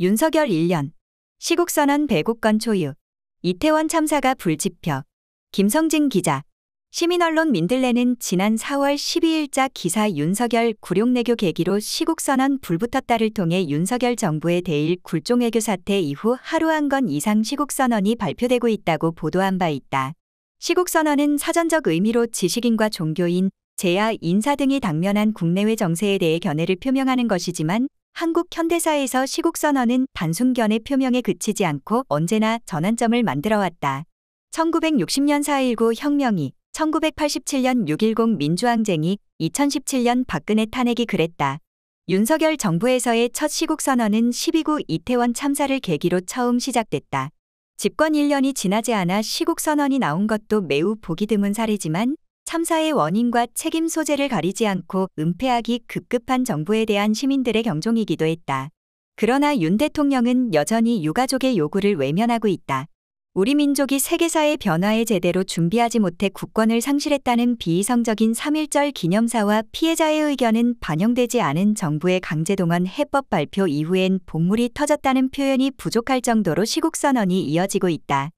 윤석열 1년, 시국선언 배국건 초유, 이태원 참사가 불지표, 김성진 기자, 시민언론 민들레는 지난 4월 12일자 기사 윤석열 구룡내교 계기로 시국선언 불붙었다를 통해 윤석열 정부의 대일 굴종외교 사태 이후 하루 한 건 이상 시국선언이 발표되고 있다고 보도한 바 있다. 시국선언은 사전적 의미로 지식인과 종교인, 재야, 인사 등이 당면한 국내외 정세에 대해 견해를 표명하는 것이지만 한국 현대사에서 시국선언은 단순견의 표명에 그치지 않고 언제나 전환점을 만들어왔다. 1960년 4.19 혁명이, 1987년 6.10 민주항쟁이, 2017년 박근혜 탄핵이 그랬다. 윤석열 정부에서의 첫 시국선언은 12구 이태원 참사를 계기로 처음 시작됐다. 집권 1년이 지나지 않아 시국선언이 나온 것도 매우 보기 드문 사례지만 참사의 원인과 책임 소재를 가리지 않고 은폐하기 급급한 정부에 대한 시민들의 경종이기도 했다. 그러나 윤 대통령은 여전히 유가족의 요구를 외면하고 있다. 우리 민족이 세계사의 변화에 제대로 준비하지 못해 국권을 상실했다는 비이성적인 3.1절 기념사와 피해자의 의견은 반영되지 않은 정부의 강제동원 해법 발표 이후엔 본물이 터졌다는 표현이 부족할 정도로 시국선언이 이어지고 있다.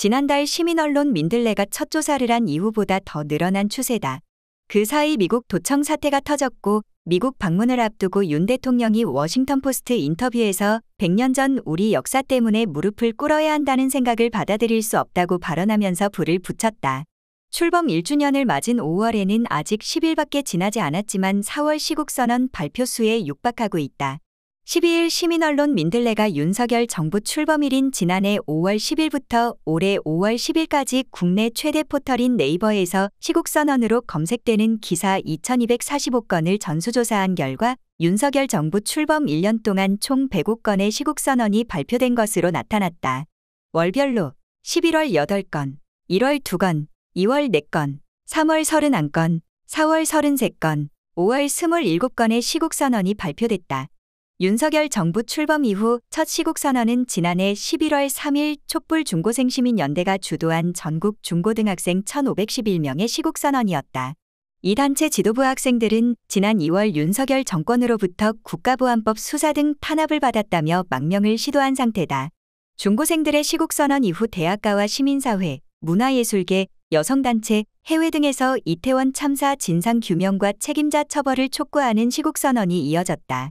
지난달 시민언론 민들레가 첫 조사를 한 이후보다 더 늘어난 추세다. 그 사이 미국 도청 사태가 터졌고 미국 방문을 앞두고 윤 대통령이 워싱턴포스트 인터뷰에서 100년 전 우리 역사 때문에 무릎을 꿇어야 한다는 생각을 받아들일 수 없다고 발언하면서 불을 붙였다. 출범 1주년을 맞은 5월에는 아직 10일밖에 지나지 않았지만 4월 시국선언 발표수에 육박하고 있다. 12일 시민언론 민들레가 윤석열 정부 출범일인 지난해 5월 10일부터 올해 5월 10일까지 국내 최대 포털인 네이버에서 시국선언으로 검색되는 기사 2245건을 전수조사한 결과 윤석열 정부 출범 1년 동안 총 105건의 시국선언이 발표된 것으로 나타났다. 월별로 11월 8건, 1월 2건, 2월 4건, 3월 31건, 4월 33건, 5월 27건의 시국선언이 발표됐다. 윤석열 정부 출범 이후 첫 시국선언은 지난해 11월 3일 촛불 중고생 시민연대가 주도한 전국 중고등학생 1,511명의 시국선언이었다. 이 단체 지도부 학생들은 지난 2월 윤석열 정권으로부터 국가보안법 수사 등 탄압을 받았다며 망명을 시도한 상태다. 중고생들의 시국선언 이후 대학가와 시민사회, 문화예술계, 여성단체, 해외 등에서 이태원 참사 진상규명과 책임자 처벌을 촉구하는 시국선언이 이어졌다.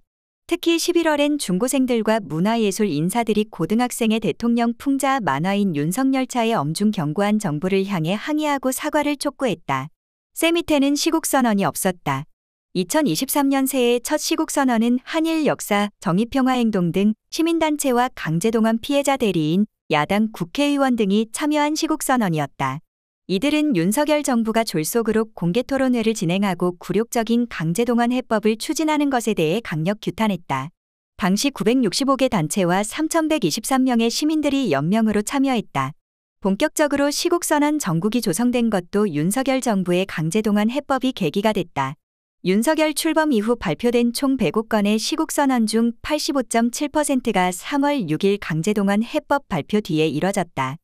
특히 11월엔 중고생들과 문화예술 인사들이 고등학생의 대통령 풍자 만화인 윤석열 차의 엄중 경고한 정부를 향해 항의하고 사과를 촉구했다. 세 밑에는 시국선언이 없었다. 2023년 새해 첫 시국선언은 한일 역사, 정의평화행동 등 시민단체와 강제동원 피해자 대리인, 야당 국회의원 등이 참여한 시국선언이었다. 이들은 윤석열 정부가 졸속으로 공개 토론회를 진행하고 굴욕적인 강제동원 해법을 추진하는 것에 대해 강력 규탄했다. 당시 965개 단체와 3,123명의 시민들이 연명으로 참여했다. 본격적으로 시국선언 정국이 조성된 것도 윤석열 정부의 강제동원 해법이 계기가 됐다. 윤석열 출범 이후 발표된 총 105건의 시국선언 중 85.7%가 3월 6일 강제동원 해법 발표 뒤에 이뤄졌다.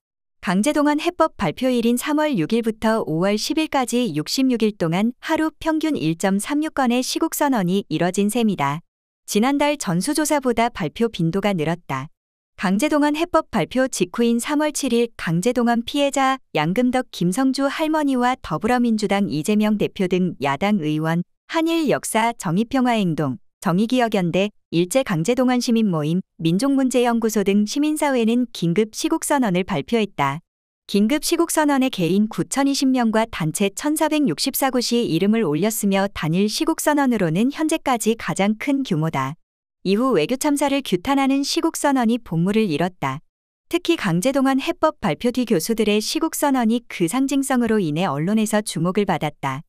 강제동원 해법 발표일인 3월 6일부터 5월 10일까지 66일 동안 하루 평균 1.36건의 시국 선언이 이뤄진 셈이다. 지난달 전수조사보다 발표 빈도가 늘었다. 강제동원 해법 발표 직후인 3월 7일 강제동원 피해자 양금덕 김성주 할머니와 더불어민주당 이재명 대표 등 야당 의원, 한일 역사 정의평화행동, 정의기억연대, 일제강제동원 시민모임, 민족문제연구소 등 시민사회는 긴급 시국선언을 발표했다. 긴급 시국선언에 개인 9,020명과 단체 1,464곳이 이름을 올렸으며 단일 시국선언으로는 현재까지 가장 큰 규모다. 이후 외교 참사를 규탄하는 시국선언이 본물을 잃었다. 특히 강제동원 해법 발표 뒤 교수들의 시국선언이 그 상징성으로 인해 언론에서 주목을 받았다.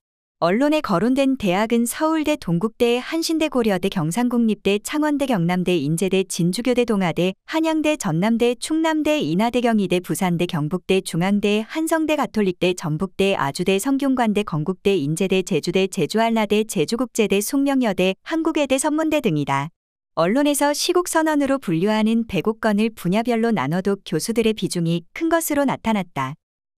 언론에 거론된 대학은 서울대 동국대 한신대 고려대 경상국립대 창원대 경남대 인제대 진주교대 동아대 한양대 전남대 충남대 인하대 경희대 부산대 경북대 중앙대 한성대 가톨릭대 전북대 아주대 성균관대 건국대 인제대 제주대 제주한라대 제주국제대 숙명여대 한국외대 선문대 등이다. 언론에서 시국 선언으로 분류하는 105건을 분야별로 나눠도 교수들의 비중이 큰 것으로 나타났다.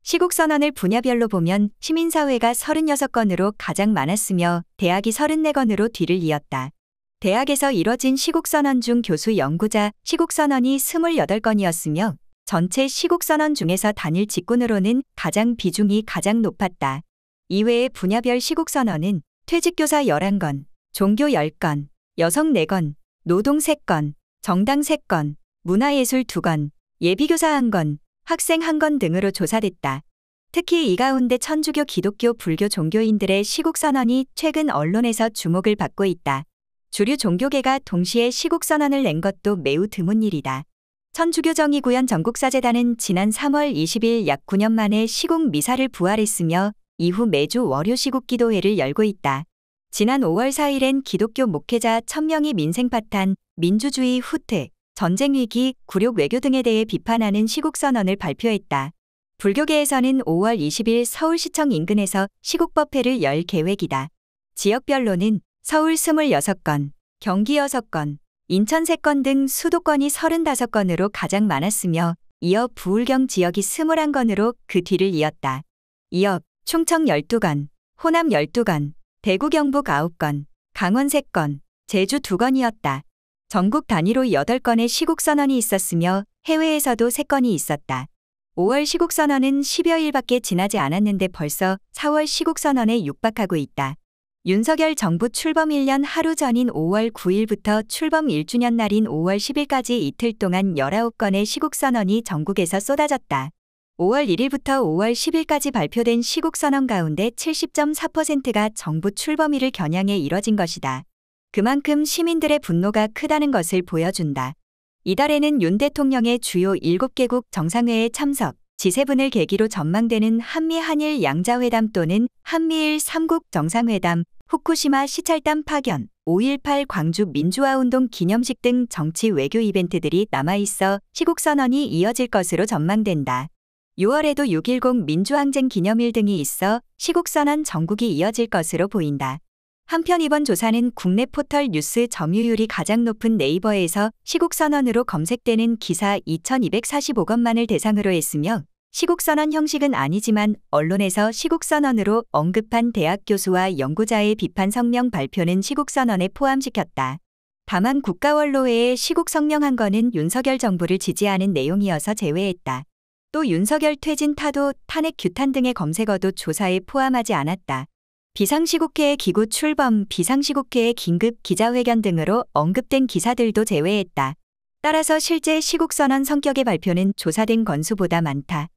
시국선언을 분야별로 보면 시민사회가 36건으로 가장 많았으며 대학이 34건으로 뒤를 이었다. 대학에서 이뤄진 시국선언 중 교수 연구자 시국선언이 28건이었으며 전체 시국선언 중에서 단일 직군으로는 가장 비중이 가장 높았다. 이외의 분야별 시국선언은 퇴직교사 11건, 종교 10건, 여성 4건, 노동 3건, 정당 3건, 문화예술 2건, 예비교사 1건, 학생 한 건 등으로 조사됐다. 특히 이 가운데 천주교 기독교 불교 종교인들의 시국선언이 최근 언론에서 주목을 받고 있다. 주류 종교계가 동시에 시국선언을 낸 것도 매우 드문 일이다. 천주교 정의구현 전국사재단은 지난 3월 20일 약 9년 만에 시국 미사를 부활했으며 이후 매주 월요 시국 기도회를 열고 있다. 지난 5월 4일엔 기독교 목회자 1000명이 민생파탄, 민주주의 후퇴, 전쟁 위기, 굴욕 외교 등에 대해 비판하는 시국 선언을 발표했다. 불교계에서는 5월 20일 서울시청 인근에서 시국법회를 열 계획이다. 지역별로는 서울 26건, 경기 6건, 인천 3건 등 수도권이 35건으로 가장 많았으며 이어 부울경 지역이 21건으로 그 뒤를 이었다. 이어 충청 12건, 호남 12건, 대구 경북 9건, 강원 3건, 제주 2건이었다. 전국 단위로 8건의 시국선언이 있었으며 해외에서도 3건이 있었다. 5월 시국선언은 10여 일밖에 지나지 않았는데 벌써 4월 시국선언에 육박하고 있다. 윤석열 정부 출범 1년 하루 전인 5월 9일부터 출범 1주년 날인 5월 10일까지 이틀 동안 19건의 시국선언이 전국에서 쏟아졌다. 5월 1일부터 5월 10일까지 발표된 시국선언 가운데 70.4%가 정부 출범일을 겨냥해 이뤄진 것이다. 그만큼 시민들의 분노가 크다는 것을 보여준다. 이달에는 윤 대통령의 주요 7개국 정상회의 참석, G7을 계기로 전망되는 한미한일 양자회담 또는 한미일 3국 정상회담, 후쿠시마 시찰단 파견, 5.18 광주 민주화운동 기념식 등 정치 외교 이벤트들이 남아있어 시국선언이 이어질 것으로 전망된다. 6월에도 6.10 민주항쟁 기념일 등이 있어 시국선언 전국이 이어질 것으로 보인다. 한편 이번 조사는 국내 포털 뉴스 점유율이 가장 높은 네이버에서 시국선언으로 검색되는 기사 2245건만을 대상으로 했으며 시국선언 형식은 아니지만 언론에서 시국선언으로 언급한 대학 교수와 연구자의 비판 성명 발표는 시국선언에 포함시켰다. 다만 국가원로회에 시국성명 한 건은 윤석열 정부를 지지하는 내용이어서 제외했다. 또 윤석열 퇴진 타도 탄핵 규탄 등의 검색어도 조사에 포함하지 않았다. 비상시국회의 기구 출범, 비상시국회의 긴급 기자회견 등으로 언급된 기사들도 제외했다. 따라서 실제 시국선언 성격의 발표는 조사된 건수보다 많다.